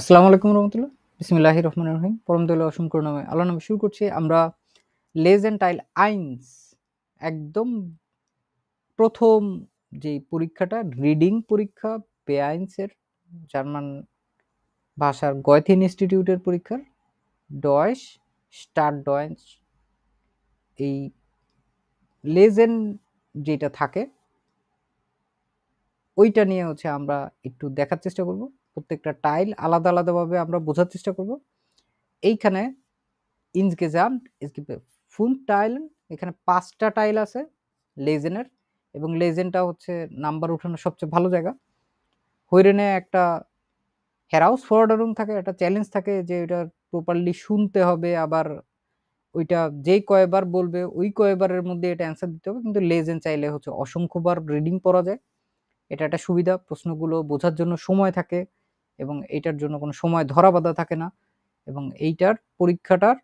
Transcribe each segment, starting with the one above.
আসসালামু আলাইকুম রহমতুল্লাহ বিসমিল্লাহ রহমান রহিম পরমদুল্লাহ অসংখ্য নামে আল্লাহ নামে শুরু করছি আমরা লেজ টাইল আইনস একদম প্রথম যে পরীক্ষাটা রিডিং পরীক্ষা আইনসের জার্মান ভাষার গয়থিন ইনস্টিটিউটের পরীক্ষার ডয়েশ স্টার ডয়েন্স এই লেজেন্ড যেটা থাকে ওইটা নিয়ে হচ্ছে আমরা একটু দেখার চেষ্টা করব প্রত্যেকটা টাইল আলাদা আলাদাভাবে আমরা বোঝার চেষ্টা করব এইখানে যান ফুন টাইল এখানে পাঁচটা টাইল আছে লেজেনের এবং লেজেনটা হচ্ছে নাম্বার উঠানোর সবচেয়ে ভালো জায়গা হৈরেনে একটা হেরাউস রুম থাকে একটা চ্যালেঞ্জ থাকে যে ওইটা প্রপারলি শুনতে হবে আবার ওইটা যেই কয়বার বলবে ওই কয়বারের মধ্যে এটা অ্যান্সার দিতে হবে কিন্তু লেজেন চাইলে হচ্ছে অসংখ্যবার রিডিং পড়া যায় এটা একটা সুবিধা প্রশ্নগুলো বোঝার জন্য সময় থাকে এবং এইটার জন্য কোনো সময় ধরা বাঁধা থাকে না এবং এইটার পরীক্ষাটার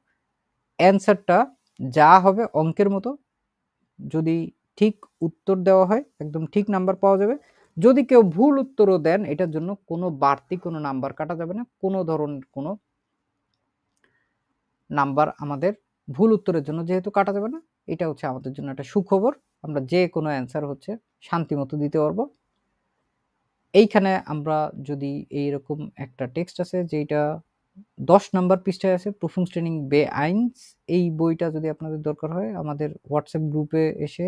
অ্যান্সারটা যা হবে অঙ্কের মতো যদি ঠিক উত্তর দেওয়া হয় একদম ঠিক নাম্বার পাওয়া যাবে যদি কেউ ভুল উত্তরও দেন এটার জন্য কোনো বাড়তি কোনো নাম্বার কাটা যাবে না কোনো ধরনের কোনো নাম্বার আমাদের ভুল উত্তরের জন্য যেহেতু কাটা যাবে না এটা হচ্ছে আমাদের জন্য একটা সুখবর আমরা যে কোনো অ্যান্সার হচ্ছে শান্তি মতো দিতে পারবো এইখানে আমরা যদি এইরকম একটা টেক্সট আছে যেটা দশ নম্বর পৃষ্ঠায় আছে প্রুফিং ট্রেনিং বে আইনস এই বইটা যদি আপনাদের দরকার হয় আমাদের হোয়াটসঅ্যাপ গ্রুপে এসে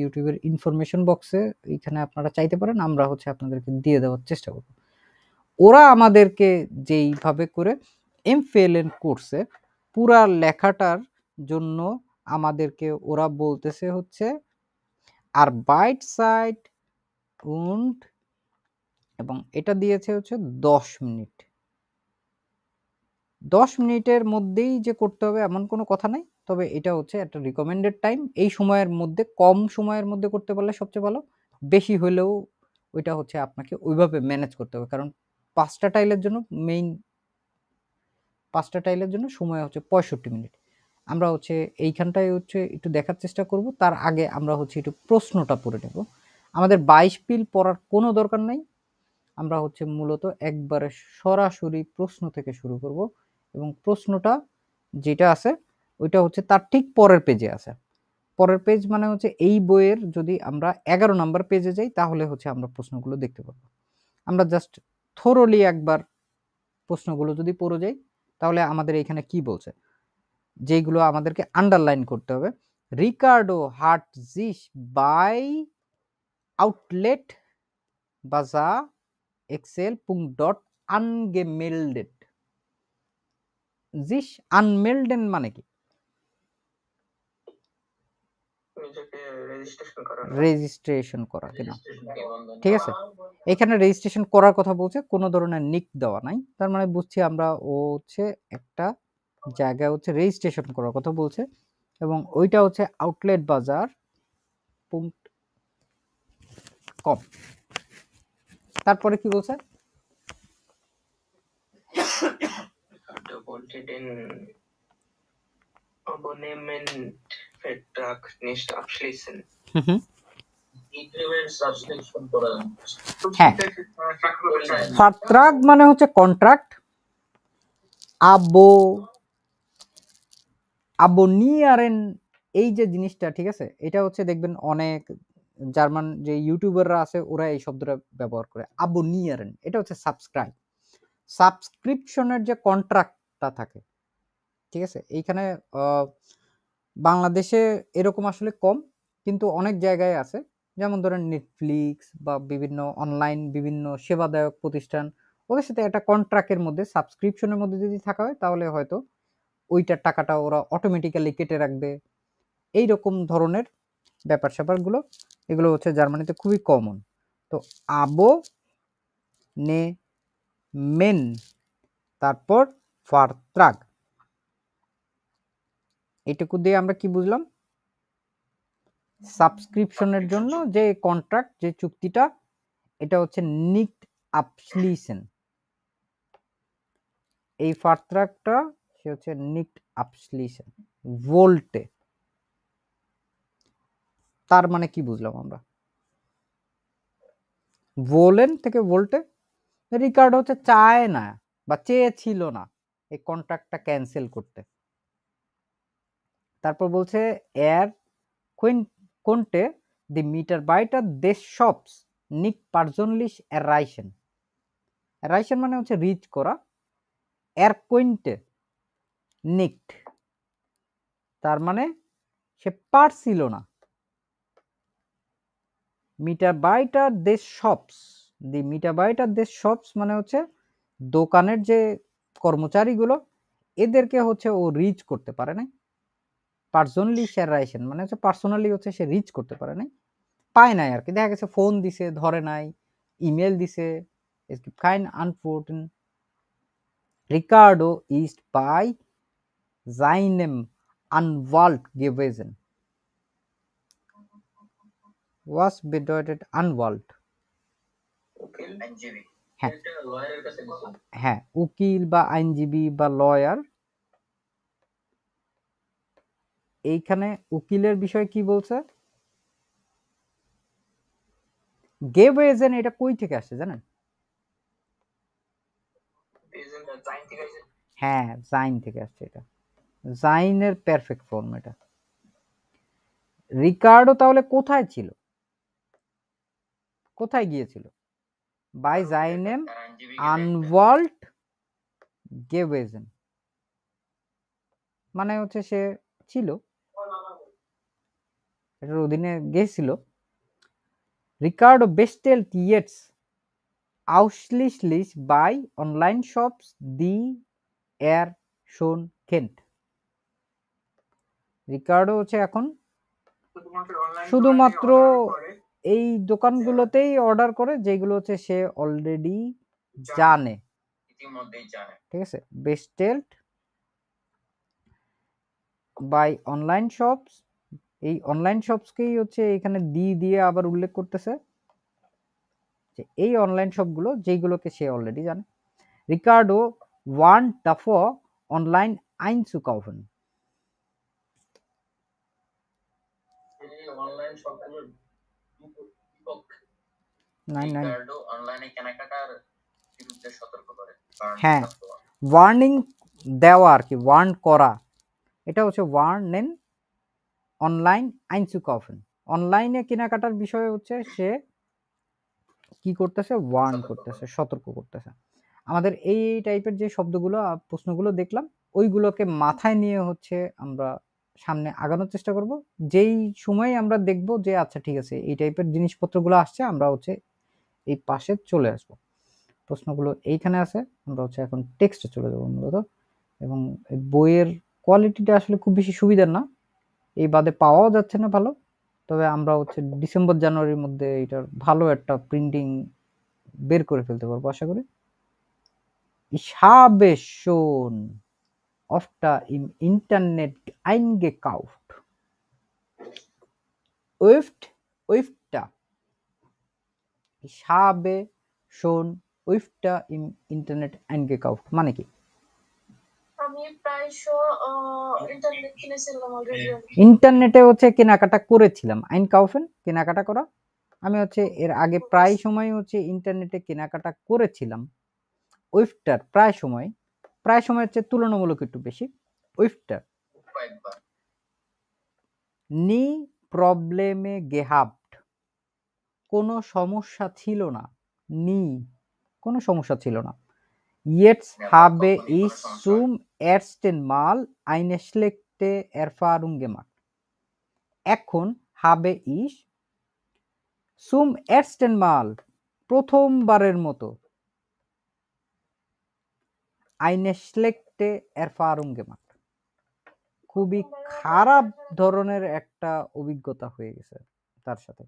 ইউটিউবের ইনফরমেশন বক্সে এইখানে আপনারা চাইতে পারেন আমরা হচ্ছে আপনাদেরকে দিয়ে দেওয়ার চেষ্টা করব ওরা আমাদেরকে যেইভাবে করে এম ফেলেন কোর্সে পুরা লেখাটার জন্য আমাদেরকে ওরা বলতেছে হচ্ছে আর বাইট সাইড উন্ড এবং এটা দিয়েছে হচ্ছে দশ মিনিট দশ মিনিটের মধ্যেই যে করতে হবে এমন কোনো কথা নাই তবে এটা হচ্ছে একটা রিকমেন্ডেড টাইম এই সময়ের মধ্যে কম সময়ের মধ্যে করতে পারলে সবচেয়ে ভালো বেশি হলেও ওইটা হচ্ছে আপনাকে ওইভাবে ম্যানেজ করতে হবে কারণ পাঁচটা টাইলের জন্য মেইন পাঁচটা টাইলের জন্য সময় হচ্ছে পঁয়ষট্টি মিনিট আমরা হচ্ছে এইখানটায় হচ্ছে একটু দেখার চেষ্টা করব তার আগে আমরা হচ্ছে একটু প্রশ্নটা পড়ে নেব আমাদের বাইশ পিল পড়ার কোনো দরকার নাই আমরা হচ্ছে মূলত একবারে সরাসরি প্রশ্ন থেকে শুরু করব এবং প্রশ্নটা যেটা আছে ওইটা হচ্ছে তার ঠিক পরের পেজে আছে পরের পেজ মানে হচ্ছে এই বইয়ের যদি আমরা এগারো নাম্বার পেজে যাই তাহলে হচ্ছে আমরা প্রশ্নগুলো দেখতে পাব আমরা জাস্ট থোরলি একবার প্রশ্নগুলো যদি পড়ে যাই তাহলে আমাদের এখানে কি বলছে যেগুলো আমাদেরকে আন্ডারলাইন করতে হবে রিকার্ডো জিস বাই আউটলেট বাজা এক্সেল এক্সেল.ডট আনগেমেল্ডেড জিস আনমেল্ডেন মানে কি রেজিস্ট্রেশন করা কিনা ঠিক আছে এখানে রেজিস্ট্রেশন করার কথা বলছে কোনো ধরনের নিক দেওয়া নাই তার মানে বুঝছি আমরা ও হচ্ছে একটা জায়গায় হচ্ছে রেজিস্ট্রেশন করার কথা বলছে এবং ওইটা হচ্ছে আউটলেট বাজার কম তারপরে কি বলছে bolted হ্যাঁ। মানে হচ্ছে কন্ট্রাক্ট আবো আবো নিয়ারেন এই যে জিনিসটা ঠিক আছে এটা হচ্ছে দেখবেন অনেক জার্মান যে ইউটিউবাররা আছে ওরা এই শব্দটা ব্যবহার করে নিয়ারেন এটা হচ্ছে সাবস্ক্রাইব সাবস্ক্রিপশনের যে কন্ট্রাক্টটা থাকে ঠিক আছে এইখানে বাংলাদেশে এরকম আসলে কম কিন্তু অনেক জায়গায় আছে যেমন ধরেন নেটফ্লিক্স বা বিভিন্ন অনলাইন বিভিন্ন সেবাদায়ক প্রতিষ্ঠান ওদের সাথে একটা কন্ট্রাক্টের মধ্যে সাবস্ক্রিপশনের মধ্যে যদি থাকা হয় তাহলে হয়তো ওইটার টাকাটা ওরা অটোমেটিক্যালি কেটে রাখবে এই রকম ধরনের ব্যাপার স্যাপারগুলো এগুলো হচ্ছে জার্মানিতে খুবই কমন তো আবো নে মেন তারপর ফারত্রাগ এটুকু দিয়ে আমরা কি বুঝলাম সাবস্ক্রিপশনের জন্য যে কন্ট্রাক্ট যে চুক্তিটা এটা হচ্ছে নিক আপসলিসেন এই ফারত্রাগটা সে হচ্ছে নিক আপসলিসেন ভোল্টে তার মানে কি বুঝলাম আমরা ভোলেন থেকে ভোল্টে রিকার্ড হচ্ছে চায় না বা চেয়েছিল না এই কন্ট্রাক্টটা ক্যান্সেল করতে তারপর বলছে এর কোনটে দি মিটার বাইটার দেশ শপস নিক পার্জনলিশ অ্যারাইসেন অ্যারাইসেন মানে হচ্ছে রিচ করা এর কুইন্টে নিকট তার মানে সে পারছিল না মিটাবাইটার দেশ শপস দি মিটাবাইটার দেশ শপস মানে হচ্ছে দোকানের যে কর্মচারীগুলো এদেরকে হচ্ছে ও রিচ করতে পারে নাই পার্সোনালি শেয়ারাইশন মানে হচ্ছে পার্সোনালি হচ্ছে সে রিচ করতে পারে নাই পায় নাই আর কি দেখা গেছে ফোন দিছে ধরে নাই ইমেল দিছে কাইন আনফোর্টিন রিকার্ডো ইস্ট বাই জাইনেম আনওয়াল্ড গেভেজেন was bedeutet unwalled হ্যাঁ হ্যাঁ উকিল বা আইনজীবী বা লয়ার এইখানে উকিলের বিষয় কি বলছে গেভ এজেন্ট এটা কই থেকে আসছে জানেন হ্যাঁ জাইন থেকে আসছে এটা জাইনের পারফেক্ট ফর্ম এটা রিকার্ডো তাহলে কোথায় ছিল কোথায় গিয়েছিল বাই জাইনেম আনওয়াল্ট গেভেজেন মানে হচ্ছে সে ছিল এটার অধীনে গেছিল রিকার্ডো বেস্টেল ইয়েটস ausschließlich বাই অনলাইন শপস দি এয়ার শোন কেন্ট রিকার্ডো হচ্ছে এখন শুধুমাত্র এই দোকানগুলোতেই অর্ডার করে যেগুলো হচ্ছে সে অলরেডি জানে জানে ঠিক আছে বেস্টেল্ট বাই অনলাইন শপস এই অনলাইন শপসকেই হচ্ছে এখানে দি দিয়ে আবার উল্লেখ করতেছে যে এই অনলাইন শপগুলো যেইগুলোকে সে অলরেডি জানে রিকার্ডো ওয়ান টাফ অনলাইন আইন সু হ্যাঁ ওয়ার্নিং দেওয়া আর কি ওয়ার্ন করা এটা হচ্ছে ওয়ার্নেন অনলাইন আইনসুকফেন অনলাইনে কেনাকাটার বিষয়ে হচ্ছে সে কি করতেছে ওয়ার্ন করতেছে সতর্ক করতেছে আমাদের এই টাইপের যে শব্দগুলো প্রশ্নগুলো দেখলাম ওইগুলোকে মাথায় নিয়ে হচ্ছে আমরা সামনে আগানোর চেষ্টা করব যেই সময়ে আমরা দেখব যে আচ্ছা ঠিক আছে এই টাইপের জিনিসপত্রগুলো আসছে আমরা হচ্ছে এই পাশে চলে আসব প্রশ্নগুলো এইখানে আছে আমরা হচ্ছে এখন টেক্সটে চলে যাব মূলত এবং বইয়ের কোয়ালিটিটা আসলে খুব বেশি সুবিধার না এই বাদে পাওয়াও যাচ্ছে না ভালো তবে আমরা হচ্ছে ডিসেম্বর জানুয়ারির মধ্যে এটার ভালো একটা প্রিন্টিং বের করে ফেলতে পারবো আশা করি ইসাবেশন অফটা ইন ইন্টারনেট আইনগে কাউফট ওয়েফট ওয়েফট Ich শোন schon ইন্টারনেট im Internet eingekauft. মানে কি? আমি প্রায় ইন্টারনেটে হচ্ছে কেনাকাটা করেছিলাম আইন কাউফেন কেনাকাটা করা আমি হচ্ছে এর আগে প্রায় সময় হচ্ছে ইন্টারনেটে কেনাকাটা করেছিলাম ওয়েফটার প্রায় সময় প্রায় সময় হচ্ছে তুলনামূলক একটু বেশি উইফটার নি প্রবলেমে গেহাব কোনো সমস্যা ছিল না নি কোনো সমস্যা ছিল না ইয়েটস হাবে ইস সুম এরস্টেন মাল আইনে এরফারুঙ্গে এরফারুঙ্গেমাট এখন হাবে ইস সুম এরস্টেন মাল প্রথমবারের মতো আইনে এরফারুঙ্গে এরফারুঙ্গেমাট খুবই খারাপ ধরনের একটা অভিজ্ঞতা হয়ে গেছে তার সাথে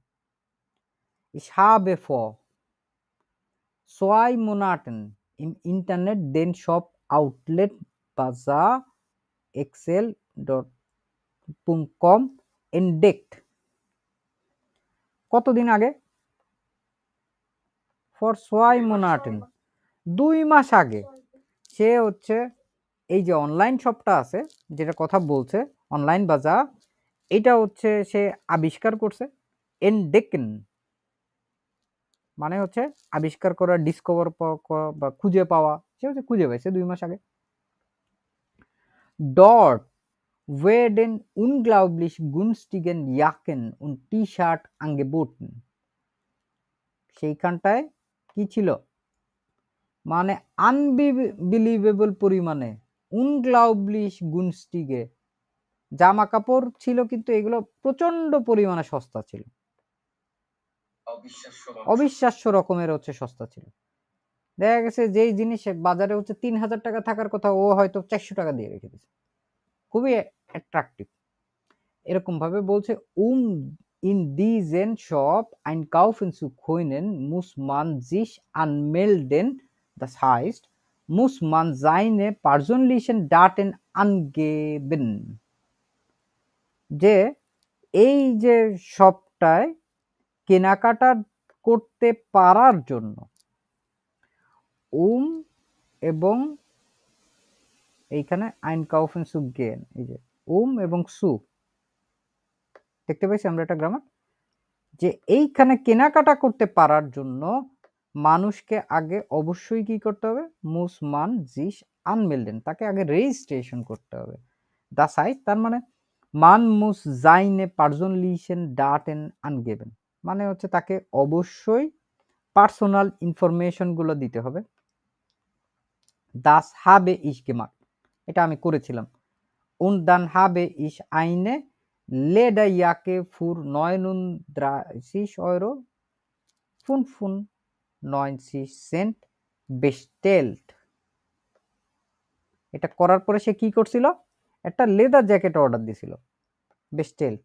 Ich habe vor zwei Monaten im Internet den Shop Outlet Bazaar excel.com entdeckt কতদিন আগে ফর সোয়াই মোনাটেন দুই মাস আগে সে হচ্ছে এই যে অনলাইন শপটা আছে যেটা কথা বলছে অনলাইন বাজার এটা হচ্ছে সে আবিষ্কার করছে এন ডেকেন মানে হচ্ছে আবিষ্কার করা ডিসকভার বা খুঁজে পাওয়া সে হচ্ছে খুঁজে পাইছে দুই মাস আগে ডট ওয়েডেন উনগ্লাউবলিশ গুনস্টিগেন ইয়াকেন উন টি শার্ট আঙ্গে বোট সেইখানটায় কি ছিল মানে আনবিলিভেবল পরিমাণে উনগ্লাউবলিশ গুনস্টিগে জামা কাপড় ছিল কিন্তু এগুলো প্রচণ্ড পরিমাণে সস্তা ছিল অবিশ্বাস্য রকমের হচ্ছে সস্তা ছিল দেখা গেছে যেই জিনিস বাজারে হচ্ছে তিন হাজার টাকা থাকার কথা ও হয়তো চারশো টাকা দিয়ে রেখে দিচ্ছে খুবই অ্যাট্রাকটিভ ভাবে বলছে উম ইন জেন শপ আইন কাউফেন সুখোইনেন মুস মেল দেন দ্য সাইস্ট মুস মান জাইনে মানজাইনে পার্জনলিশন এন আনগেবেন যে এই যে শপটায় কেনাকাটা করতে পারার জন্য উম এবং এইখানে আইন কাউফেন সু গেন এই যে উম এবং সু দেখতে পাইছি আমরা একটা গ্রামার যে এইখানে কেনাকাটা করতে পারার জন্য মানুষকে আগে অবশ্যই কি করতে হবে মুসমান জিস আনমেলডেন তাকে আগে রেজিস্ট্রেশন করতে হবে দা সাইজ তার মানে মান মুস জাইনে পার্জন লিশেন এন আনগেবেন মানে হচ্ছে তাকে অবশ্যই পার্সোনাল ইনফরমেশনগুলো দিতে হবে দাস হাবে ইস গেমাক এটা আমি করেছিলাম উন দান হাবে ইস আইনে লেডা ইয়াকে ফুর নয় নুন সিস অয়রো ফুন ফুন নয় সেন্ট বেস্টেল্ট এটা করার পরে সে কি করছিল একটা লেদার জ্যাকেট অর্ডার দিছিল বেস্টেল্ট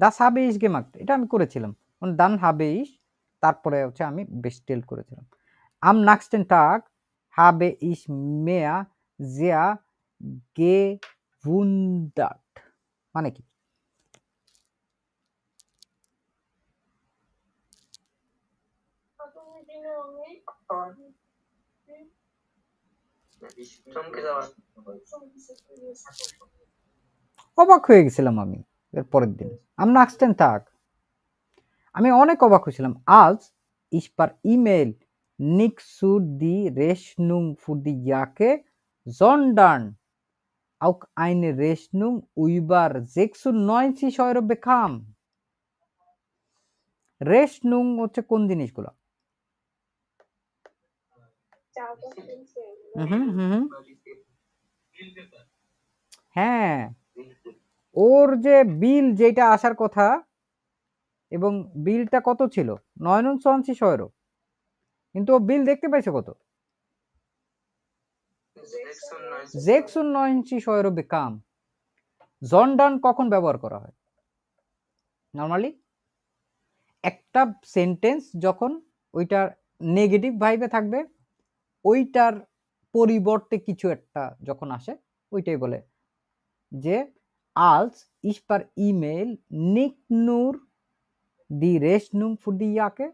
দাস হাবে ইস গেমাক্ট এটা আমি করেছিলাম মানে দান হাবে ইস তারপরে হচ্ছে আমি বেস্টেল করেছিলাম আম নাক্সটেন টাক হাবে ইস মেয়া জিয়া গে ভুন্ডাট মানে কি অবাক হয়ে গেছিলাম আমি এর পরের দিন আমরা আসতেন থাক আমি অনেক অবাক হয়েছিলাম আজ ইস্পার ইমেল নিক সুর দি রেশনুম ফুর দি ইয়াকে জন ডান আউক আইনে রেশনুম উইবার জেকসু নয় সি খাম বেখাম রেশনুম হচ্ছে কোন জিনিসগুলো হুম হুম হ্যাঁ ওর যে বিল যেটা আসার কথা এবং বিলটা কত ছিল নয়নন সহনশী শয়েরও কিন্তু ও বিল দেখতে পাইছে কত জেকসুন নয়নশী শয়েরও বিকাম জন্ডন কখন ব্যবহার করা হয় নর্মালি একটা সেন্টেন্স যখন ওইটার নেগেটিভ ভাইবে থাকবে ওইটার পরিবর্তে কিছু একটা যখন আসে ওইটাই বলে যে als ich per E-Mail nicht nur the restroom for the yake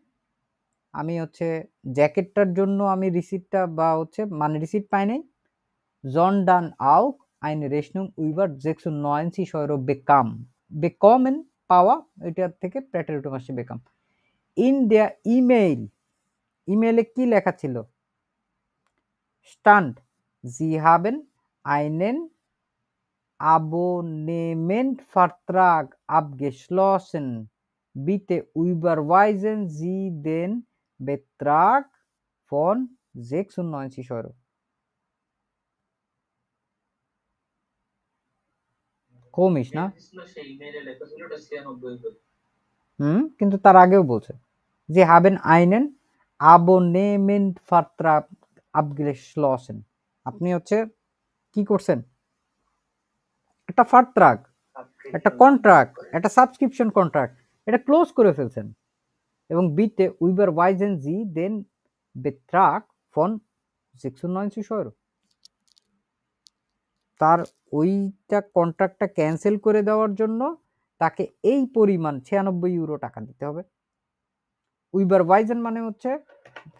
আমি হচ্ছে জ্যাকেটটার জন্য আমি রিসিপ্টটা বা হচ্ছে মানে রিসিপ্ট পাই নাই জন ডান আউক আইন রেশনুম উইবার জেকশন নয়েন্সি সৈর বেকাম এন পাওয়া এটার থেকে প্যাটেরিটম আসছে বেকাম ইন দেয়া ইমেইল ইমেইলে কি লেখা ছিল স্টান্ট জি হাবেন আইনেন abonnement vertrag abgeschlossen. Bitte überweisen Sie den Betrag von 96 Euro. কমিস না হুম কিন্তু তার আগেও বলছে যে হাবেন আইনেন আবনেমেন্ট ফাত্রা আপগ্রেশলসেন আপনি হচ্ছে কি করছেন একটা ট্রাক একটা কন্ট্রাক্ট একটা সাবস্ক্রিপশন কন্ট্রাক্ট এটা ক্লোজ করে ফেলছেন এবং বিতে উইবার ওয়াইজেন জি দেন ট্রাক ফন সি শহর তার ওইটা কন্ট্রাক্টটা ক্যান্সেল করে দেওয়ার জন্য তাকে এই পরিমাণ ছিয়ানব্বই ইউরো টাকা দিতে হবে উইবার ওয়াইজেন মানে হচ্ছে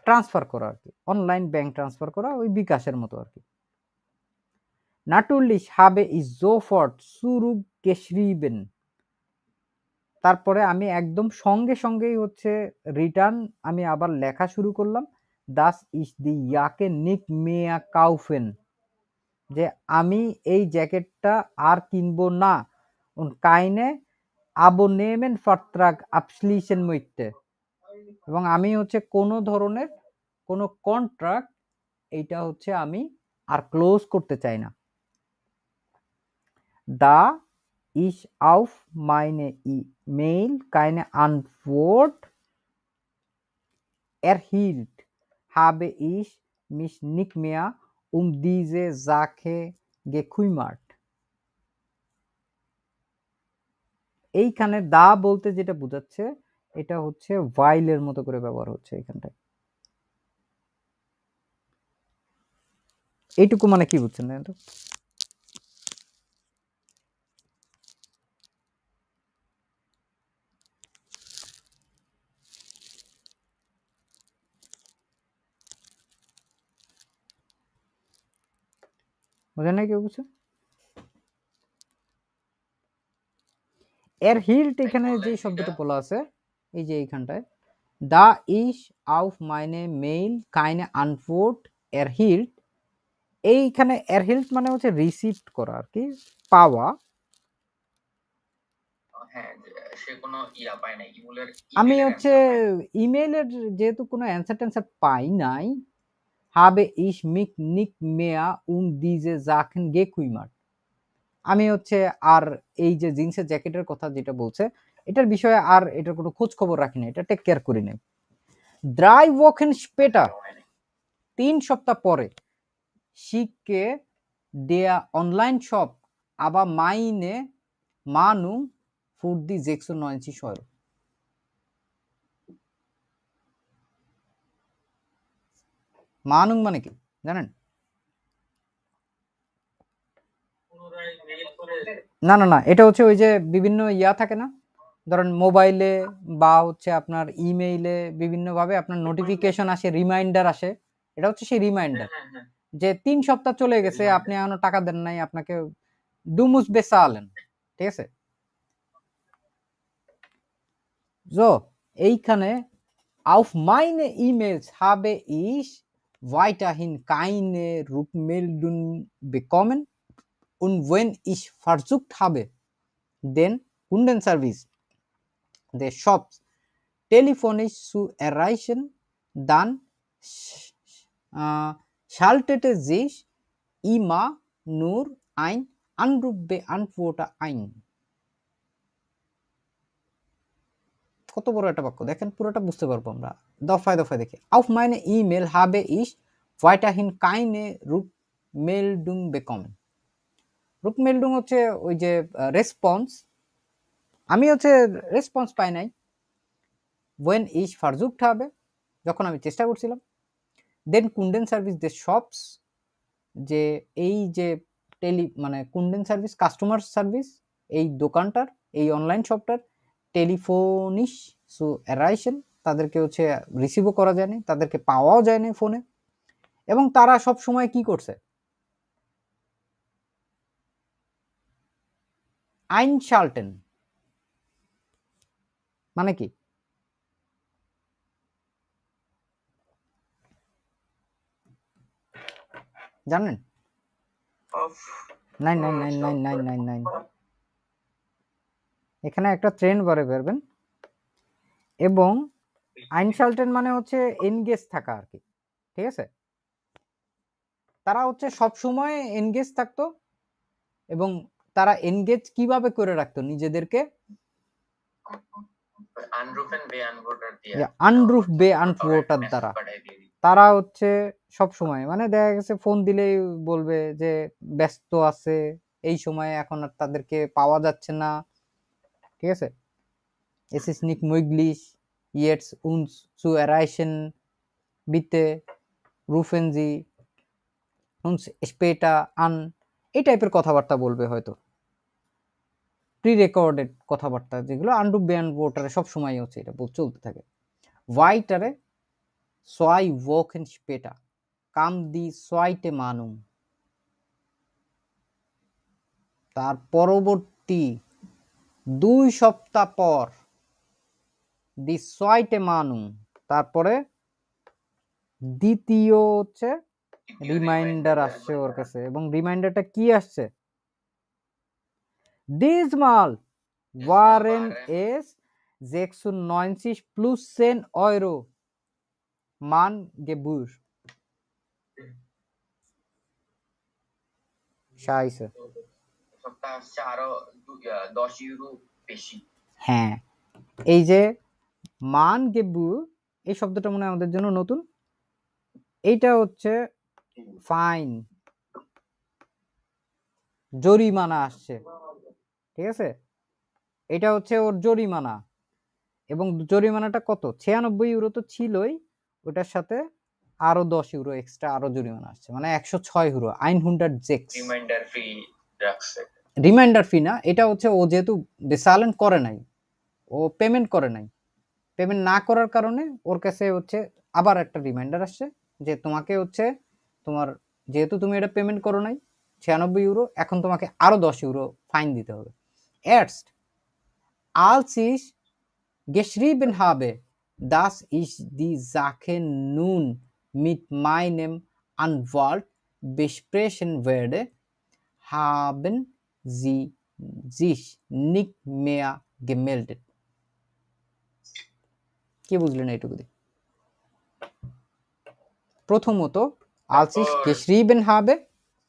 ট্রান্সফার করা আর কি অনলাইন ব্যাংক ট্রান্সফার করা ওই বিকাশের মতো আর কি Natürlich habe ich সুরুগ কেশরিবেন তারপরে আমি একদম সঙ্গে সঙ্গেই হচ্ছে রিটার্ন আমি আবার লেখা শুরু করলাম দাস ইস দি ইয়াকে নিক মেয়া কাউফেন যে আমি এই জ্যাকেটটা আর কিনবো না কাইনে আবো নেমেন ফাত্রাক আপসলিশন মৈত্যে এবং আমি হচ্ছে কোনো ধরনের কোনো কন্ট্রাক্ট এইটা হচ্ছে আমি আর ক্লোজ করতে চাই না Da ich auf meine E-Mail keine Antwort erhielt, habe ich mich nicht mehr um diese Sache gekümmert. এইখানে দা বলতে যেটা বোঝাচ্ছে এটা হচ্ছে ওয়াইলের মতো করে ব্যবহার হচ্ছে এখানটায় এইটুকু মানে কি বুঝছেন বোঝেন না কেউ কিছু এর হিল্ট এখানে যে শব্দটা বলা আছে এই যে এইখানটায় দা ইস অফ মাইনে মেইল কাইনে আনফোর্ট এর হিল্ট এইখানে এর হিল্ট মানে হচ্ছে রিসিভ করা আর কি পাওয়া হ্যাঁ, আমি হচ্ছে ইমেইলের যেহেতু কোনো অ্যান্সার ট্যান্সার পাই নাই habe ich mich nicht mehr um diese Sachen gekümmert আমি হচ্ছে আর এই যে জিন্সের জ্যাকেটের কথা যেটা বলছে এটার বিষয়ে আর এটার কোনো খোঁজ খবর রাখি না এটা টেক কেয়ার করি না ড্রাই ওয়াকেন স্পেটা তিন সপ্তাহ পরে শিখকে দেয়া অনলাইন শপ আবার মাইনে মানু ফুড দি জেকশো নয়ছি শহর মানুং মানে কি জানেন না না না এটা হচ্ছে ওই যে বিভিন্ন ইয়া থাকে না ধরেন মোবাইলে বা হচ্ছে আপনার ইমেইলে বিভিন্নভাবে আপনার নোটিফিকেশন আসে রিমাইন্ডার আসে এটা হচ্ছে সেই রিমাইন্ডার হ্যাঁ, হ্যাঁ, হ্যাঁ। যে তিন সপ্তাহ চলে গেছে আপনি এখনো টাকা দেন নাই আপনাকে ডুমুস বেসা আলেন ঠিক আছে জো এইখানে আউফ মাইনে e হাবে ইস weiterhin keine Rückmeldung bekommen und wenn ich versucht habe, den Kundenservice des Shops telefonisch zu erreichen, dann schaltete sich immer nur ein Anrufbeantworter ein. কত বড় একটা বাক্য দেখেন পুরোটা বুঝতে পারবো আমরা দফায় দফায় দেখি মাইনে ই মেল auf meine E-Mail মেল ডুং বে কম Rückmeldung মেল ডুং হচ্ছে ওই যে রেসপন্স আমি হচ্ছে রেসপন্স পাই নাই ওয়েন ইস ফারজুকড হবে যখন আমি চেষ্টা করছিলাম দেন কুন্ডেন সার্ভিস দে শপস যে এই যে টেলি মানে কুন্ডেন সার্ভিস কাস্টমার সার্ভিস এই দোকানটার এই অনলাইন শপটার টেলিফোনিস সু অ্যারাইশন তাদেরকে হচ্ছে রিসিভও করা যায়নি তাদেরকে পাওয়াও যায়নি ফোনে এবং তারা সব সময় কি করছে আইন শালটেন মানে কি জানেন এখানে একটা ট্রেন বারে বেরবেন এবং আইনসাল্টেন মানে হচ্ছে এনগেজ থাকা আর কি ঠিক আছে তারা হচ্ছে সব সময় এনগেজ থাকতো এবং তারা এনগেজ কিভাবে করে রাখতো নিজেদেরকে আনরুফ বে আনফোটার দ্বারা তারা হচ্ছে সব সময় মানে দেখা গেছে ফোন দিলেই বলবে যে ব্যস্ত আছে এই সময়ে এখন আর তাদেরকে পাওয়া যাচ্ছে না ঠিক আছে এসিসনিক মুইগলিশ jetzt uns zu erreichen. Bitte rufen Sie uns später an. এই টাইপের কথাবার্তা বলবে হয়তো প্রি রেকর্ডেড কথাবার্তা যেগুলো আন্ডু ব্যান্ড বোটারে সবসময় হচ্ছে এটা চলতে থাকে হোয়াইটারে সোয়াই ওয়ক ওকেন স্পেটা কাম দি সোয়াইটে মানুম তার পরবর্তী দুই সপ্তাহ পর দি সয়টে মানু তারপরে দ্বিতীয় হচ্ছে রিমাইন্ডার আসছে ওর কাছে এবং রিমাইন্ডারটা কি আসছে ডিজমাল ওয়ারেন এস জেক্সুন নয়নসিস প্লুস সেন অয়রো মান gebush. Scheiße. সপ্তাহ হ্যাঁ এই যে মান গেব্বু এই শব্দটা মনে হয় আমাদের জন্য নতুন এইটা হচ্ছে ফাইন জরিমানা আসছে ঠিক আছে এটা হচ্ছে ওর জরিমানা এবং জরিমানাটা কত ছিয়ানব্বই ইউরো তো ছিলই ওটার সাথে আরো দশ ইউরো এক্সট্রা আরো জরিমানা আসছে মানে একশো ছয় ইউরো আইন হুন্ডার জেক্স রিমাইন্ডার ফি রিমাইন্ডার ফি না এটা হচ্ছে ও যেহেতু সাইলেন্ট করে নাই ও পেমেন্ট করে নাই পেমেন্ট না করার কারণে ওর কাছে হচ্ছে আবার একটা রিমাইন্ডার আসছে যে তোমাকে হচ্ছে তোমার যেহেতু তুমি এটা পেমেন্ট করো নাই ছিয়ানব্বই ইউরো এখন তোমাকে আরও দশ ইউরো ফাইন দিতে হবে গেসরি আলসিস হাবে দাস ইস দি জাখে নুন মিট মাই নেম Anwalt besprechen ওয়ার্ডে হাবেন জি জিস নিক মেয়া gemeldet. কি বুঝলেন এইটুকু দিয়ে প্রথমত আলসিস কেশরিবেন হাবে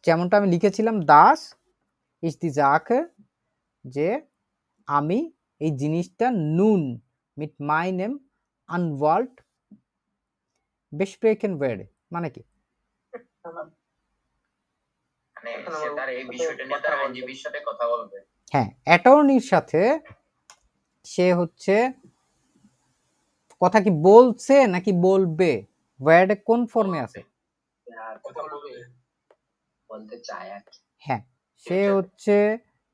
যেমনটা আমি লিখেছিলাম দাস ইস্তিজাক যে আমি এই জিনিসটা নুন মিট মাই নেম আনওয়ার্ল্ড প্রেকেন ওয়ার্ড মানে কি মানে হ্যাঁ অ্যাটর্নির সাথে সে হচ্ছে কথা কি বলছে নাকি বলবে ওয়ার্ড কোন ফর্মে আছে হ্যাঁ সে হচ্ছে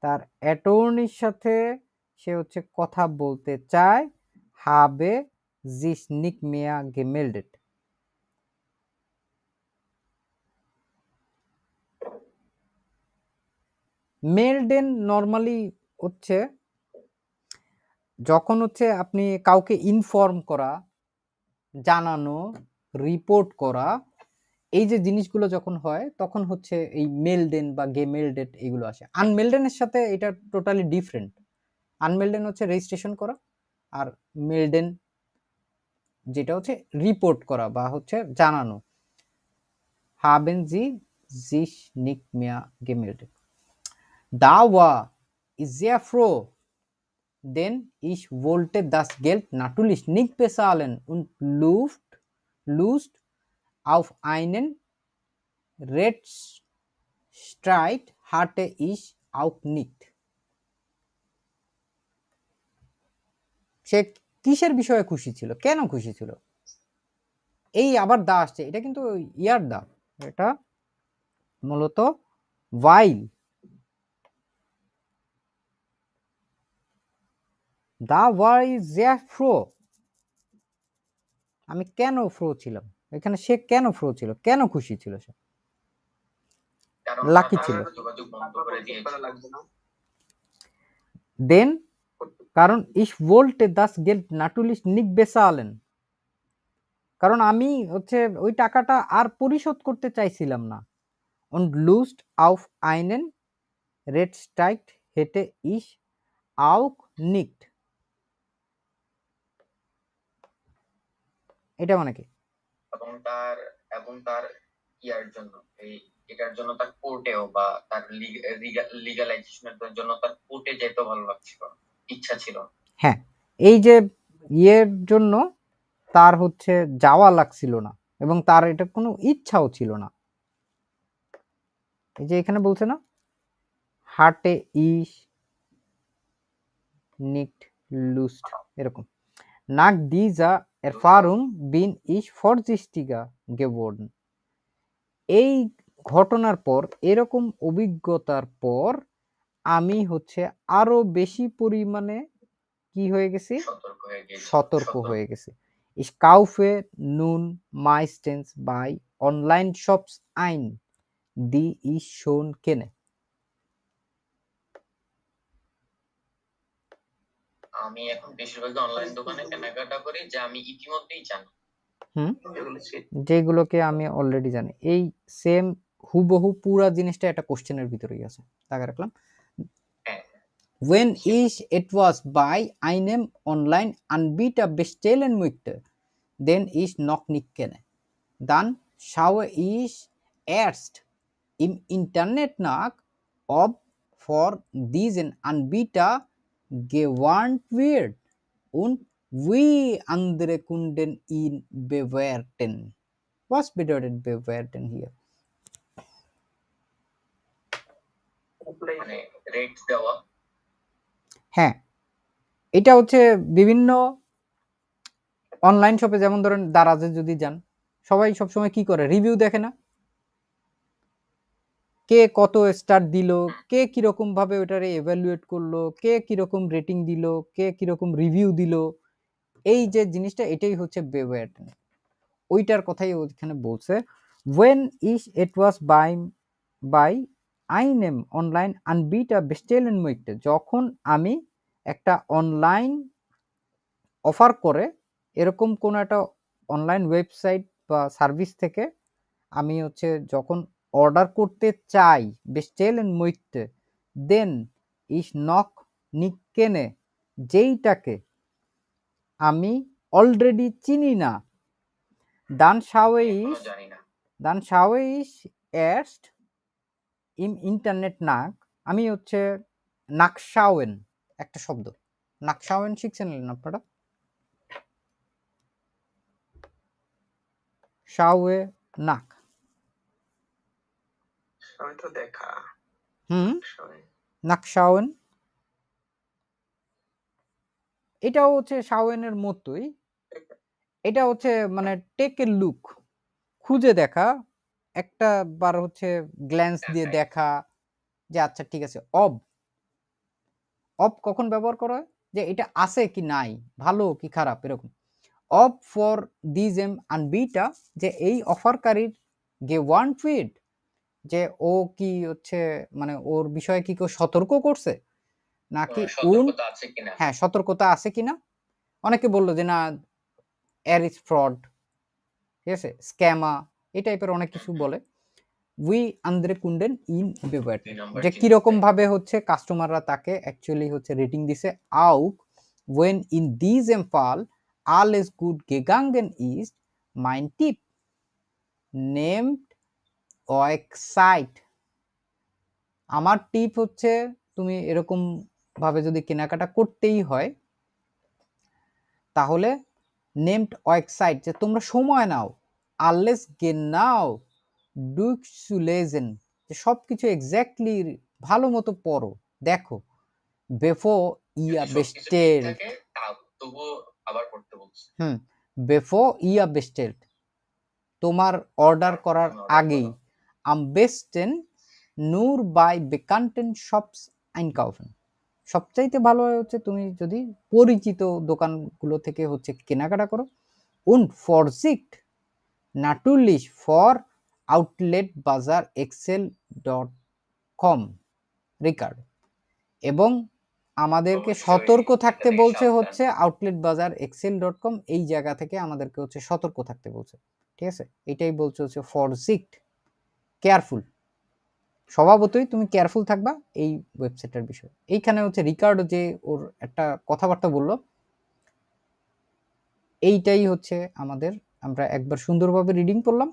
তার অ্যাটর্নির সাথে সে হচ্ছে কথা বলতে চায় হাবে জিস নিক মেয়া গেমেল্ডেড মেলডেন নর্মালি হচ্ছে যখন হচ্ছে আপনি কাউকে ইনফর্ম করা জানানো রিপোর্ট করা এই যে জিনিসগুলো যখন হয় তখন হচ্ছে এই মেলডেন বা গে মেলডেট এগুলো আসে আনমেলডেনের সাথে এটা টোটালি ডিফারেন্ট আনমেলডেন হচ্ছে রেজিস্ট্রেশন করা আর মেলডেন যেটা হচ্ছে রিপোর্ট করা বা হচ্ছে জানানো হাবেন জি জিস নিক মিয়া গেমেলডেন দাওয়া ফ্রো denn ich wollte das Geld natürlich nicht bezahlen und Luft, Lust auf einen Rechtsstreit hatte ich auch nicht. সে কিসের বিষয়ে খুশি ছিল কেন খুশি ছিল এই আবার দা আসছে এটা কিন্তু ইয়ার দা এটা মূলত ওয়াইল দা ওয়াই জে ফ্রো আমি কেন ফ্রো ছিলাম এখানে সে কেন ফ্রো ছিল কেন খুশি ছিল সে লাকি ছিল দেন কারণ ইস ভোল্টে দাস গেট নাটুলিস নিক বেসা আলেন কারণ আমি হচ্ছে ওই টাকাটা আর পরিশোধ করতে চাইছিলাম না অন লুস্ট আউফ আইনেন রেড স্ট্রাইক হেটে ইস আউক নিকট এটা মানে কি এবং তার এবং তার ইয়ার জন্য এই এটার জন্য তার কোর্টেও বা তার লিগালাইজেশনের জন্য তার কোর্টে যেতে ভালো লাগছিল ইচ্ছা ছিল হ্যাঁ এই যে ইয়ের জন্য তার হচ্ছে যাওয়া লাগছিল না এবং তার এটা কোনো ইচ্ছাও ছিল না এই যে এখানে বলছে না হার্টে ইস নিকট লুস্ট এরকম নাক দি যা Erfahrung bin ich vorsichtiger geworden. এই ঘটনার পর এরকম অভিজ্ঞতার পর আমি হচ্ছে আরো বেশি পরিমাণে কি হয়ে গেছি সতর্ক হয়ে গেছি Ich kaufe nun meistens bei Online-Shops ein, die ich schon kenne. আমি এখন বেশিরভাগ অনলাইন দোকানে কেনাকাটা করি যা আমি ইতিমধ্যেই জানি হুম যেগুলোকে আমি অলরেডি জানি এই সেম হুবহু পুরা জিনিসটা একটা কোশ্চেনের ভিতরেই আছে তাকে রাখলাম when is it was by i name online unbeat a bestel and möchte then ist noch nicht kenne dann schaue ich erst in internet knock of for these unbeat a gewarnt wird und wie andere Kunden ihn bewerten. Was bedeutet bewerten hier? হ্যাঁ এটা হচ্ছে বিভিন্ন online শপে যেমন ধরেন দারাজে যদি যান সবাই সবসময় কি করে রিভিউ দেখে না কে কত স্টার দিল কে কীরকমভাবে ওটার ওটারে করলো কে কীরকম রেটিং দিল কে কীরকম রিভিউ দিল এই যে জিনিসটা এটাই হচ্ছে বেওয়ার্ডেন ওইটার কথাই ওইখানে বলছে ওয়েন ইস ইট ওয়াজ বাই বাই আই নেম অনলাইন আনবিট আনবিটা বেস্টেলেন মুইকটে যখন আমি একটা অনলাইন অফার করে এরকম কোনো একটা অনলাইন ওয়েবসাইট বা সার্ভিস থেকে আমি হচ্ছে যখন অর্ডার করতে চাই বেস্টেলেন মৈত্য দেন ইস নক নিকেনে যেইটাকে আমি অলরেডি চিনি না দান সাওয়েইস দান সাওয়েইস এস্ট ইম ইন্টারনেট নাক আমি হচ্ছে নাকশাওয়েন একটা শব্দ নাকশাওয়েন শিখছেন আপনারা শাওয়ে নাক আমি তো দেখা হুম নাকশাওয়েন এটাও হচ্ছে শাওয়েনের মতোই এটা হচ্ছে মানে টেক এ লুক খুঁজে দেখা একটা বার হচ্ছে গ্ল্যান্স দিয়ে দেখা যে আচ্ছা ঠিক আছে অব অব কখন ব্যবহার করা হয় যে এটা আছে কি নাই ভালো কি খারাপ এরকম অব ফর দিজ এম আনবিটা যে এই অফারকারীর গে ওয়ান ফিড যে ও কি হচ্ছে মানে ওর বিষয়ে কি কেউ সতর্ক করছে নাকি উন হ্যাঁ সতর্কতা আছে কিনা অনেকে বললো যে না এর ইজ ফ্রড ঠিক আছে স্ক্যামা এই টাইপের অনেক কিছু বলে উই আন্দ্রে কুন্ডেন ইন বেবার যে কিরকম ভাবে হচ্ছে কাস্টমাররা তাকে অ্যাকচুয়ালি হচ্ছে রেটিং দিছে আউক ওয়েন ইন দিজ এম ফাল আল ইজ গুড গেগাঙ্গেন ইজ মাইন্ড টিপ নেম ওয়েবসাইট আমার টিপ হচ্ছে তুমি এরকমভাবে যদি কেনাকাটা করতেই হয় তাহলে নেমড ওয়েবসাইট যে তোমরা সময় নাও আনলেস গেন নাও ডুকসুলেজেন যে সব কিছু এক্স্যাক্টলি ভালো মতো পড়ো দেখো বেফো ইয়া বেস্টেল হুম বেফো ইয়া বেস্টেল তোমার অর্ডার করার আগেই am besten nur bei bekannten shops einkaufen সবচাইতে ভালো হচ্ছে তুমি যদি পরিচিত দোকানগুলো থেকে হচ্ছে কেনাকাটা করো উন ফরসিক্ট নাটুলিশ ফর আউটলেট বাজার এক্সেল ডট কম রিকার্ড এবং আমাদেরকে সতর্ক থাকতে বলছে হচ্ছে আউটলেট বাজার এক্সেল ডট কম এই জায়গা থেকে আমাদেরকে হচ্ছে সতর্ক থাকতে বলছে ঠিক আছে এটাই বলছে হচ্ছে ফরজিক্ট কেয়ারফুল স্বভাবতই তুমি কেয়ারফুল থাকবা এই ওয়েবসাইটটার বিষয়ে এইখানে হচ্ছে রিকার্ড যে ওর একটা কথাবার্তা বলল এইটাই হচ্ছে আমাদের আমরা একবার সুন্দরভাবে রিডিং করলাম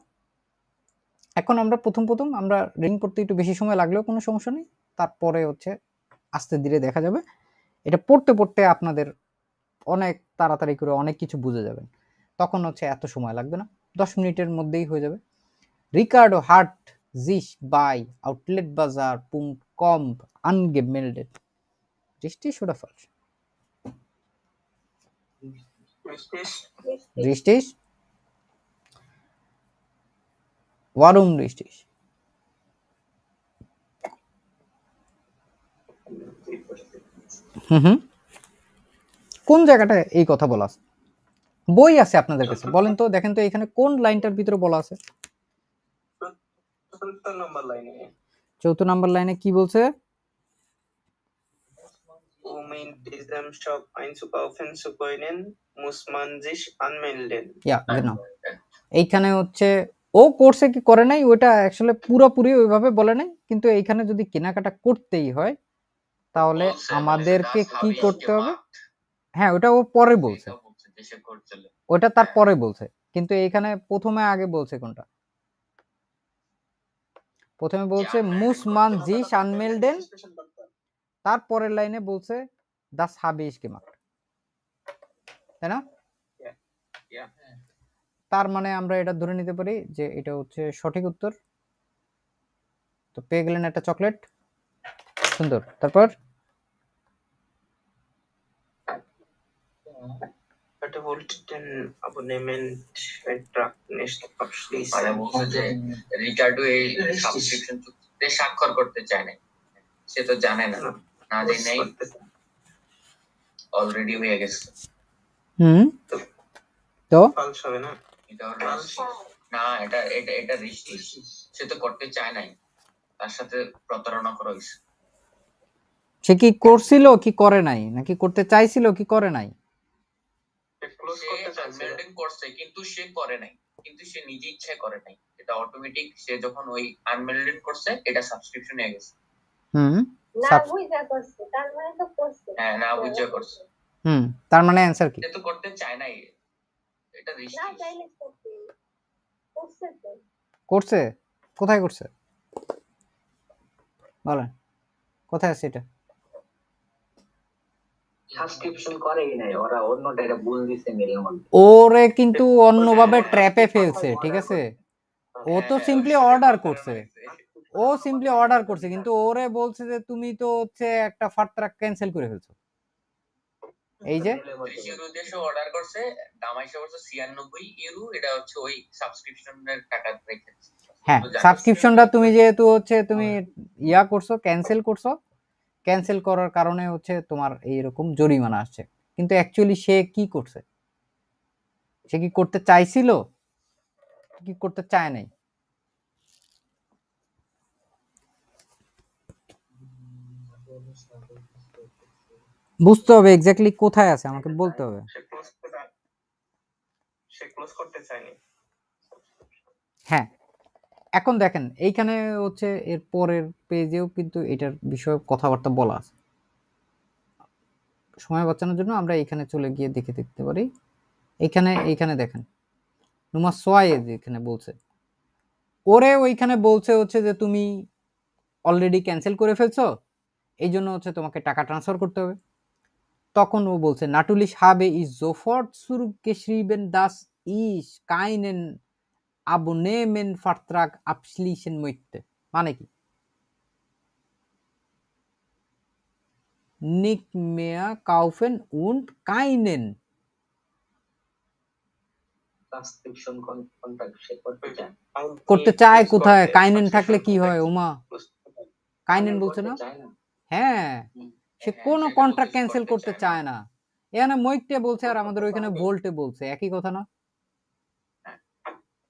এখন আমরা প্রথম প্রথম আমরা রিডিং করতে একটু বেশি সময় লাগলেও কোনো সমস্যা নেই তারপরে হচ্ছে আস্তে ধীরে দেখা যাবে এটা পড়তে পড়তে আপনাদের অনেক তাড়াতাড়ি করে অনেক কিছু বুঝে যাবেন তখন হচ্ছে এত সময় লাগবে না দশ মিনিটের মধ্যেই হয়ে যাবে রিকার্ডো হার্ট sich bei outletbazaar.com angemeldet. Richtig oder falsch? Richtig. Richtig? Warum richtig? হুম কোন জায়গাটা এই কথা বলা আছে বই আছে আপনাদের কাছে বলেন তো দেখেন তো এখানে কোন লাইনটার ভিতরে বলা আছে চৌত্তর নম্বর লাইনে নম্বর লাইনে কি বলছে উমিন ডিজম শপ আইন মুসমানজিশ আনমেনলেন ইয়া এইখানে হচ্ছে ও কোর্সে কি করে নাই ওটা পুরোপুরি ওইভাবে বলে নাই কিন্তু এইখানে যদি কেনাকাটা করতেই হয় তাহলে আমাদেরকে কি করতে হবে হ্যাঁ ওটা ও পরে বলছে ওটা তার হ্যাঁ। পরে বলছে কিন্তু এইখানে প্রথমে আগে বলছে কোনটা প্রথমে বলছে মুসমান জি সানমেলডেন তারপরের লাইনে বলছে দা হাবে ইস্কিমাক তাই না তার মানে আমরা এটা ধরে নিতে পারি যে এটা হচ্ছে সঠিক উত্তর তো পেয়ে গেলেন একটা চকলেট সুন্দর তারপর রিকার্ডো এই সাবস্ক্রিপশন চুক্তিতে স্বাক্ষর করতে চায় না সে তো জানে না না অলরেডি হয়ে গেছে হুম তো ফালস হবে না এটা না এটা এটা এটা রিস্কি সে তো করতে চায় নাই তার সাথে প্রতারণা করা হয়েছে সে কি করছিল কি করে নাই নাকি করতে চাইছিল কি করে নাই ক্লোজ করছে কিন্তু সে করে নাই কিন্তু সে নিজে ইচ্ছা করে নাই এটা অটোমেটিক সে যখন ওই আনমেলডেড করছে এটা সাবস্ক্রিপশন হয়ে গেছে হুম না বুঝা করছে তার মানে তো করছে হ্যাঁ না বুঝা করছে হুম তার মানে অ্যানসার কি এটা তো করতে চায় নাই এটা রিস্ক না চাইলে করছে করছে কোথায় করছে বলেন কোথায় আছে এটা সাবস্ক্রিপশন করেই নাই ওরা অন্যটা এটা দিছে মধ্যে ওরে কিন্তু অন্যভাবে ট্র্যাপে ফেলছে ঠিক আছে ও হ্যাঁ, তো সিম্পলি হ্যাঁ, অর্ডার করছে ও সিম্পলি অর্ডার করছে কিন্তু ওরে বলছে যে তুমি তো হচ্ছে একটা ক্যান্সেল করে ফেলছো এই যে অর্ডার করছে 96 ইউরো এটা হচ্ছে ওই সাবস্ক্রিপশনের টাকা রেখেছে হ্যাঁ সাবস্ক্রিপশনটা তুমি যেহেতু হচ্ছে তুমি ইয়া করছো ক্যান্সেল করছো ক্যান্সেল করার কারণে হচ্ছে তোমার এইরকম জরিমানা আসছে কিন্তু অ্যাকচুয়ালি সে কি করছে সে কি করতে চাইছিল কি করতে চায় নাই বুঝতে হবে এক্স্যাক্টলি কোথায় আছে আমাকে বলতে হবে হ্যাঁ এখন দেখেন এইখানে হচ্ছে এর পরের পেজেও কিন্তু এটার বিষয়ে কথাবার্তা বলা আছে সময় বাঁচানোর জন্য আমরা এখানে চলে গিয়ে দেখে দেখতে পারি এখানে এইখানে দেখেন নুমা সোয়ায়ে এখানে বলছে ওরে ওইখানে বলছে হচ্ছে যে তুমি অলরেডি ক্যান্সেল করে ফেলছো এই জন্য হচ্ছে তোমাকে টাকা ট্রান্সফার করতে হবে তখন ও বলছে নাটুলি সাবে ইজ জোফট সুরুকে বেন দাস ইস এন্ড আবনেমেন ফার্ত্রাক আপসলিশন মৈত্য মানে কি নিক মেয়া কাউফেন উন্ড কাইনেন করতে চায় কোথায় কাইনেন থাকলে কি হয় উমা কাইনেন বলছে না হ্যাঁ সে কোনো কন্ট্রাক্ট ক্যান্সেল করতে চায় না এখানে মৈত্রে বলছে আর আমাদের ওইখানে ভোল্টে বলছে একই কথা না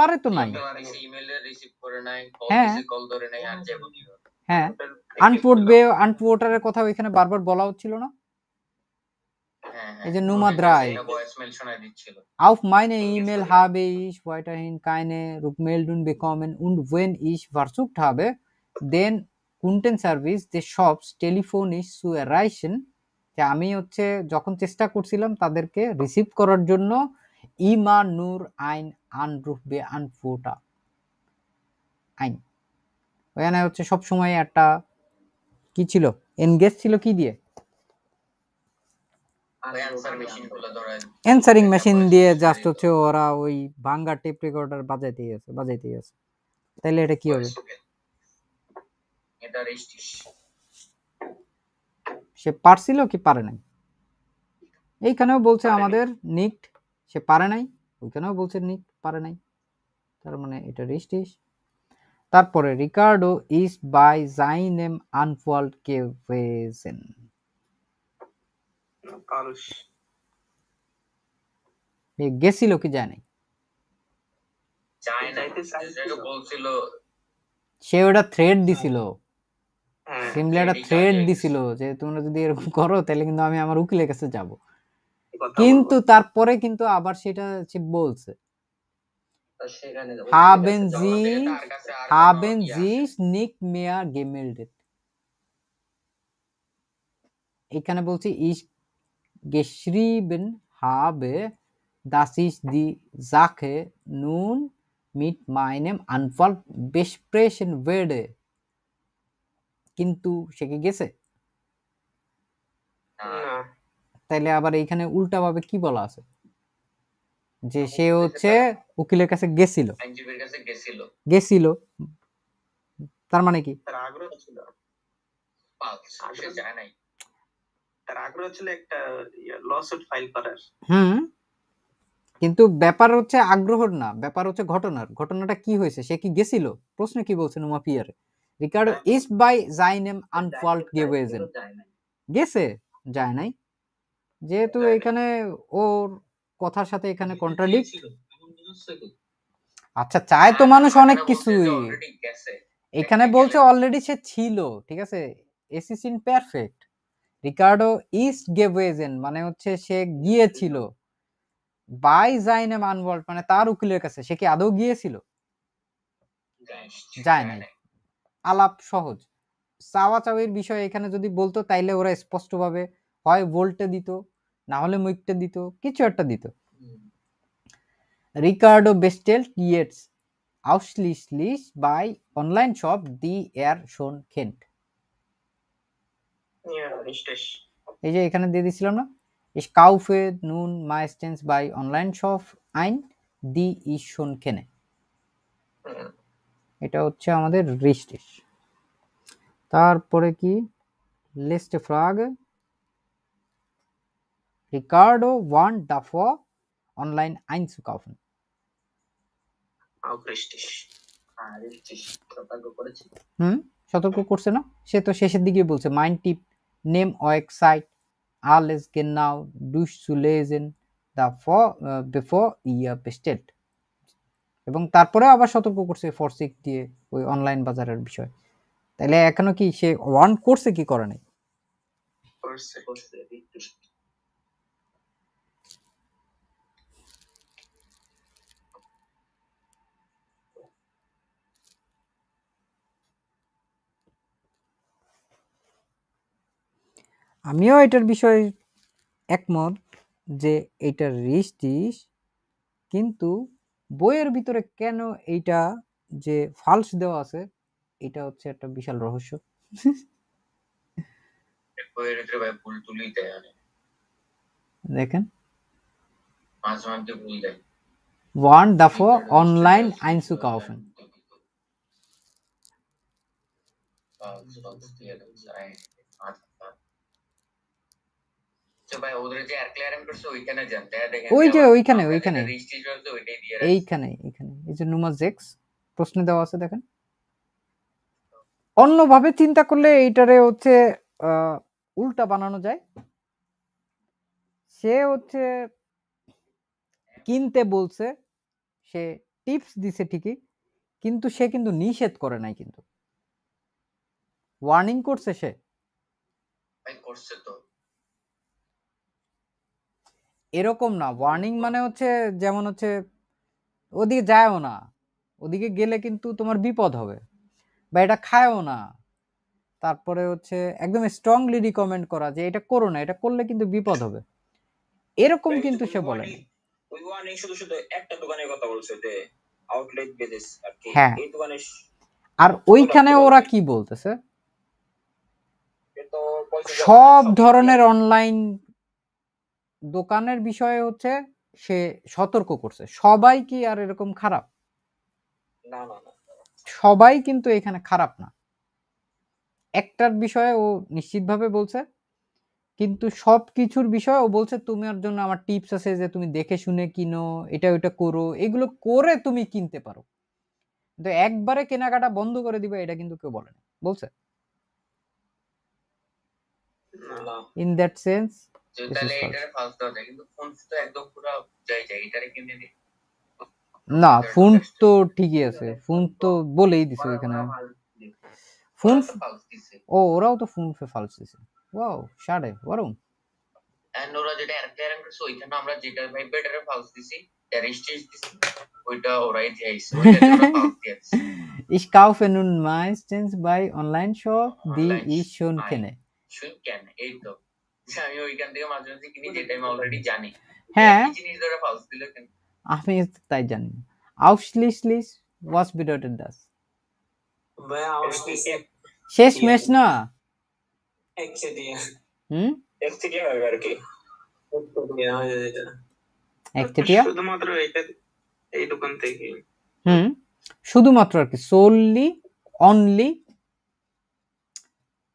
পারে তো নাই মাইনে ইমেল হাবে ইস ওয়াইটার হিন কাইনে রুকমেল ডুন বিকমেন উন্ড ওয়েন ইস ভার্সুক হাবে দেন কুন্টেন সার্ভিস দে শপস টেলিফোন ইস সু রাইশন আমি হচ্ছে যখন চেষ্টা করছিলাম তাদেরকে রিসিভ করার জন্য ইমা নূর আইন আন রুফবে আন ফুটা আইন ওখানে হচ্ছে সবসময় একটা কি ছিল এনগেজ ছিল কি দিয়ে অ্যান্সারিং মেশিন দিয়ে জাস্ট হচ্ছে ওরা ওই ভাঙ্গা টেপ রেকর্ডার বাজাইতে গেছে বাজাইতে আছে তাহলে এটা কি হবে সে পারছিল কি পারে নাই এইখানেও বলছে আমাদের নিট সে পারে নাই ওইখানেও বলছে নিক পারে নাই তার মানে এটা রিস্টিস তারপরে রিকার্ডো ইস বাই জাইন এম আনফোয়াল্ড কেভেজেন গেছিল কি যায় নাই সে ওটা থ্রেড দিছিল সিমলা একটা থ্রেড দিছিল যে তোমরা যদি এরকম করো তাহলে কিন্তু আমি আমার উকিলের কাছে যাবো কিন্তু তারপরে কিন্তু আবার সেটা সে বলছে নিক মেয়ার গেমেলডে এখানে বলছে ইস গেশ্রিবেন হাবে দাসিস দি জাখে নুন মিট মাইনেম আনফাল বেশ প্রেশন ওয়েডে কিন্তু সে কি গেছে তাহলে আবার এইখানে উল্টাভাবে কি বলা আছে যে সে হচ্ছে উকিলের কাছে গেছিল গেছিল তার মানে কি তার আগ্রহ ছিল সে যায় নাই তার আগ্রহ ছিল একটা লসুট ইয়ে, ফাইল করার হুম কিন্তু ব্যাপার হচ্ছে আগ্রহর না ব্যাপার হচ্ছে ঘটনার ঘটনাটা কি হয়েছে সে কি গেছিল প্রশ্ন কি বলছেন উমা পিয়ারে রিকার্ডো ইস বাই জাইনেম আনফল্ড গেওয়েজেন গেছে যায় নাই যেহেতু হ্যাঁ, হ্যাঁ। এখানে ওর কথার সাথে এখানে কন্ট্রাডিক্ট আচ্ছা চায় তো হ্যাঁ, মানুষ অনেক কিছুই এখানে বলছে অলরেডি সে ছিল ঠিক আছে এসিসিন ইন পারফেক্ট রিকার্ডো ইস্ট গেভেজেন মানে হচ্ছে সে গিয়েছিল বাই জাইনে মানভল্ট মানে তার উকিলের কাছে সে কি আদৌ গিয়েছিল যায় নাই আলাপ সহজ চাওয়া চাওয়ির বিষয় এখানে যদি বলতো তাইলে ওরা স্পষ্টভাবে হয় ভোল্টে দিত না হলে মুইকটে দিত কিছু একটা দিত রিকার্ডো বেস্টেল আউসলিস লিস বাই অনলাইন শপ দি এয়ার শোন খেন্ট এই যে এখানে দিয়ে দিছিলাম না কাউফে নুন মাই স্টেন্স বাই অনলাইন শপ আইন দি ich শোন খেনে এটা হচ্ছে আমাদের রিস্টেশ তারপরে কি লিস্ট ফ্রাগ Ricardo warnt davor, online einzukaufen. Auch richtig. হুম সতর্ক করছে না সে তো শেষের দিকে বলছে মাইন্ড টিপ নেম ওয়েবসাইট alles genau durchzulesen davor uh, bevor ইয়ার bestellt এবং তারপরে আবার সতর্ক করছে ফরসিক দিয়ে ওই অনলাইন বাজারের বিষয় তাহলে এখনো কি সে ওয়ান করছে কি করে নাই করছে করছে আমিও এটার বিষয়ে একমত যে এটা রেজিস্ট্রিস কিন্তু বইয়ের ভিতরে কেন এইটা যে ফালস দেওয়া আছে এটা হচ্ছে একটা বিশাল রহস্য দেখেন ওয়ান দা ভুল অনলাইন warnt davor online ভাই ওদের অন্যভাবে চিন্তা করলে এইটারে হচ্ছে উল্টা বানানো যায় সে হচ্ছে কিনতে বলছে সে টিপস দিছে ঠিকই কিন্তু সে কিন্তু নিষেধ করে নাই কিন্তু ওয়ার্নিং করছে সে করছে তো এরকম না ওয়ার্নিং মানে হচ্ছে যেমন হচ্ছে ওদিকে যায়ও না ওদিকে গেলে কিন্তু তোমার বিপদ হবে বা এটা খায়ও না তারপরে হচ্ছে একদম স্ট্রংলি রিকমেন্ড করা যে এটা করো না এটা করলে কিন্তু বিপদ হবে এরকম কিন্তু সে বলে ওই ওয়ার্নিং শুধু শুধু একটা দোকানের কথা বলছে যে আউটলেট বেজেস আর কি হ্যাঁ। এই দোকানে আর ওইখানে ওরা কি বলতেছে সব ধরনের অনলাইন দোকানের বিষয়ে হচ্ছে সে সতর্ক করছে সবাই কি আর এরকম খারাপ সবাই কিন্তু এখানে খারাপ না একটার বিষয়ে ও নিশ্চিতভাবে বলছে কিন্তু সব কিছুর বিষয়ে ও বলছে তুমি তোমার জন্য আমার টিপস আছে যে তুমি দেখে শুনে কিনো এটা ওইটা করো এগুলো করে তুমি কিনতে পারো কিন্তু একবারে কেনাকাটা বন্ধ করে দিবে এটা কিন্তু কেউ বলে না বলছে ইন দ্যাট সেন্স না ফোন তো ঠিকই আছে ফোন তো বলেই দিছে এখানে ফোন ও ওরাও তো ফোন ফে ফালস দিছে ওয়াও এন্ড ওরা যেটা করছে ওইখানে আমরা যেটা ভাইব্রেটারে ফালস দিছি দিছি ওইটা ওরাই দিয়েছে ওইটা ওরা ফালস দিয়েছে বাই অনলাইন nun দি bei Online-Shop, die ich schon আমি ওইখান থেকে মাঝে মাঝে কিনি যেটা আমি অলরেডি জানি হ্যাঁ জিনিস ধরে ফাউস দিল কেন আমি তাই জানি দাস ভাই আউশলিশ শেষ ম্যাচ না আর কি শুধুমাত্র এই দোকান থেকে শুধুমাত্র আর কি সোললি অনলি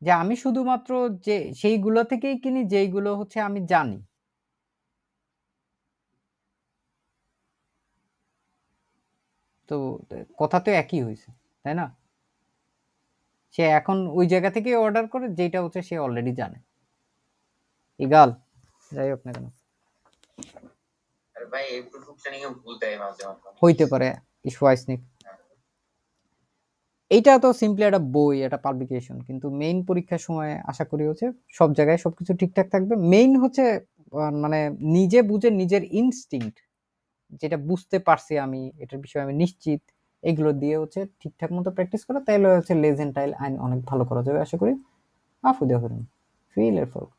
যে আমি শুধুমাত্র যে সেইগুলো থেকেই কিনি যেইগুলো হচ্ছে আমি জানি। তো কথা তো একই হয়েছে তাই না? সে এখন ওই জায়গা থেকেই অর্ডার করে যেইটা হচ্ছে সে অলরেডি জানে। ইগাল, যাই হোক না কেন। আরে ভাই এই ভুল দেয় মাঝে, মাঝে। হইতে পারে, ইস ওয়াইসনিক। এটা তো সিম্পলি একটা বই একটা পাবলিকেশন কিন্তু মেইন পরীক্ষার সময় আশা করি হচ্ছে সব জায়গায় সব কিছু ঠিকঠাক থাকবে মেইন হচ্ছে মানে নিজে বুঝে নিজের ইনস্টিংক্ট যেটা বুঝতে পারছি আমি এটার বিষয়ে আমি নিশ্চিত এগুলো দিয়ে হচ্ছে ঠিকঠাক মতো প্র্যাকটিস করা তাইলে হচ্ছে লেজেন্টাইল আইন অনেক ভালো করা যাবে আশা করি আফুদে হরিণ ফিল এর ফল